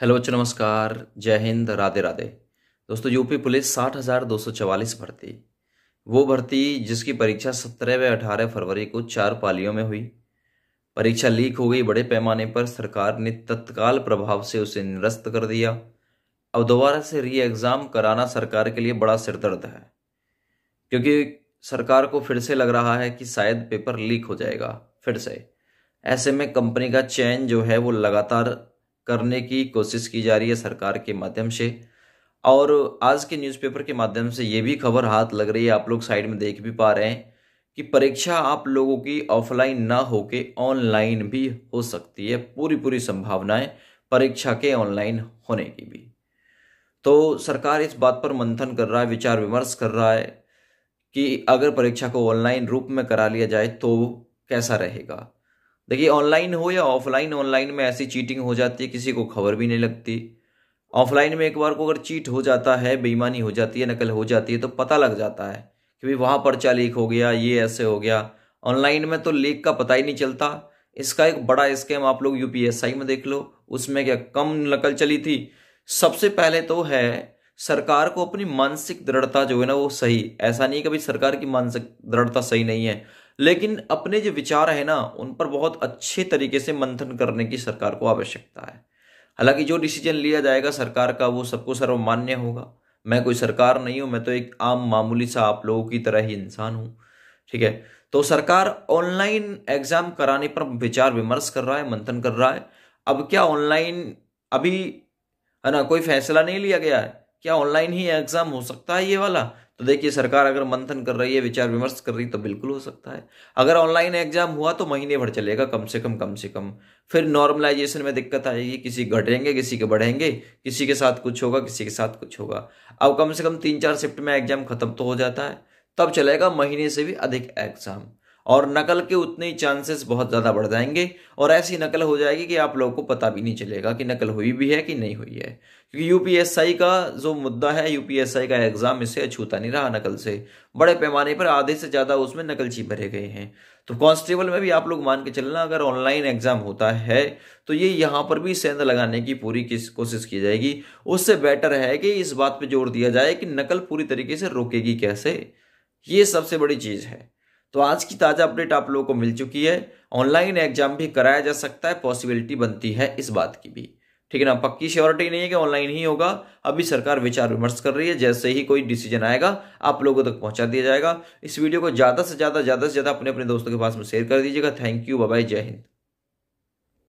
hello बच्चों नमस्कार जय हिंद राधे राधे दोस्तों यूपी पुलिस साठ हज़ार दो सौ चवालीस भर्ती वो भर्ती जिसकी परीक्षा सत्रह व अठारह फरवरी को चार पालियों में हुई परीक्षा लीक हो गई बड़े पैमाने पर सरकार ने तत्काल प्रभाव से उसे निरस्त कर दिया अब दोबारा से री एग्ज़ाम कराना सरकार के लिए बड़ा सिरदर्द है क्योंकि सरकार को फिर से लग रहा है कि शायद पेपर लीक हो जाएगा फिर से ऐसे में कंपनी का चैन जो है वो लगातार करने की कोशिश की जा रही है सरकार के माध्यम से और आज के न्यूज़पेपर के माध्यम से ये भी खबर हाथ लग रही है आप लोग साइड में देख भी पा रहे हैं कि परीक्षा आप लोगों की ऑफलाइन ना होके ऑनलाइन भी हो सकती है पूरी पूरी संभावनाएं परीक्षा के ऑनलाइन होने की भी तो सरकार इस बात पर मंथन कर रहा है विचार विमर्श कर रहा है कि अगर परीक्षा को ऑनलाइन रूप में करा लिया जाए तो कैसा रहेगा देखिए ऑनलाइन हो या ऑफलाइन ऑनलाइन में ऐसी चीटिंग हो जाती है किसी को खबर भी नहीं लगती ऑफलाइन में एक बार को अगर चीट हो जाता है बेईमानी हो जाती है नकल हो जाती है तो पता लग जाता है कि भाई वहाँ पर्चा लीक हो गया ये ऐसे हो गया ऑनलाइन में तो लीक का पता ही नहीं चलता इसका एक बड़ा स्कैम आप लोग यूपीएसआई में देख लो उसमें क्या कम नकल चली थी सबसे पहले तो है सरकार को अपनी मानसिक दृढ़ता जो है ना वो सही ऐसा नहीं कि भाई सरकार की मानसिक दृढ़ता सही नहीं है लेकिन अपने जो विचार है ना उन पर बहुत अच्छे तरीके से मंथन करने की सरकार को आवश्यकता है हालांकि जो डिसीजन लिया जाएगा सरकार का वो सबको सर्वमान्य होगा मैं कोई सरकार नहीं हूँ मैं तो एक आम मामूली सा आप लोगों की तरह ही इंसान हूँ ठीक है तो सरकार ऑनलाइन एग्जाम कराने पर विचार विमर्श कर रहा है मंथन कर रहा है अब क्या ऑनलाइन अभी है ना कोई फैसला नहीं लिया गया है क्या ऑनलाइन ही एग्जाम हो सकता है ये वाला तो देखिए सरकार अगर मंथन कर रही है विचार विमर्श कर रही तो बिल्कुल हो सकता है अगर ऑनलाइन एग्जाम हुआ तो महीने भर चलेगा कम से कम कम से कम फिर नॉर्मलाइजेशन में दिक्कत आएगी किसी घटेंगे किसी के बढ़ेंगे किसी के साथ कुछ होगा किसी के साथ कुछ होगा अब कम से कम तीन चार शिफ्ट में एग्जाम खत्म तो हो जाता है तब चलेगा महीने से भी अधिक एग्जाम और नकल के उतने ही चांसेस बहुत ज़्यादा बढ़ जाएंगे और ऐसी नकल हो जाएगी कि आप लोगों को पता भी नहीं चलेगा कि नकल हुई भी है कि नहीं हुई है क्योंकि यू का जो मुद्दा है यू का एग्ज़ाम इससे अछूता नहीं रहा नकल से बड़े पैमाने पर आधे से ज़्यादा उसमें नकलची भरे गए हैं तो कांस्टेबल में भी आप लोग मान के चलना अगर ऑनलाइन एग्जाम होता है तो ये यहाँ पर भी सेंध लगाने की पूरी किस कोशिश की जाएगी उससे बेटर है कि इस बात पर जोर दिया जाए कि नकल पूरी तरीके से रोकेगी कैसे ये सबसे बड़ी चीज़ है तो आज की ताज़ा अपडेट आप लोगों को मिल चुकी है ऑनलाइन एग्जाम भी कराया जा सकता है पॉसिबिलिटी बनती है इस बात की भी ठीक है ना पक्की श्योरिटी नहीं है कि ऑनलाइन ही होगा अभी सरकार विचार विमर्श कर रही है जैसे ही कोई डिसीजन आएगा आप लोगों तक पहुंचा दिया जाएगा इस वीडियो को ज़्यादा से ज़्यादा ज़्यादा से ज़्यादा अपने अपने दोस्तों के पास में शेयर कर दीजिएगा थैंक यू बाबाई जय हिंद